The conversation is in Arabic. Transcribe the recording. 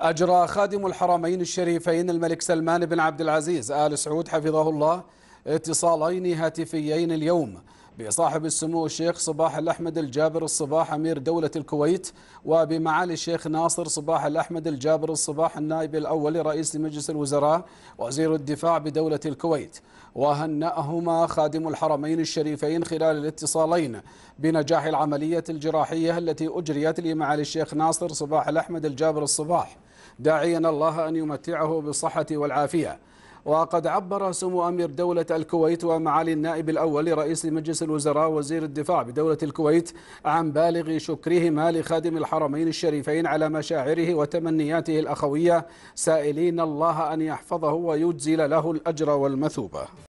أجرى خادم الحرمين الشريفين الملك سلمان بن عبد العزيز آل سعود حفظه الله اتصالين هاتفيين اليوم بصاحب السمو الشيخ صباح الأحمد الجابر الصباح أمير دولة الكويت وبمعالي الشيخ ناصر صباح الأحمد الجابر الصباح النائب الأول لرئيس مجلس الوزراء وزير الدفاع بدولة الكويت وهنأهما خادم الحرمين الشريفين خلال الاتصالين بنجاح العملية الجراحية التي أجريت لمعالي الشيخ ناصر صباح الأحمد الجابر الصباح داعيا الله أن يمتعه بالصحة والعافية وقد عبر سمو أمير دولة الكويت ومعالي النائب الأول رئيس مجلس الوزراء وزير الدفاع بدولة الكويت عن بالغ شكرهما لخادم الحرمين الشريفين على مشاعره وتمنياته الأخوية سائلين الله أن يحفظه ويجزل له الأجر والمثوبة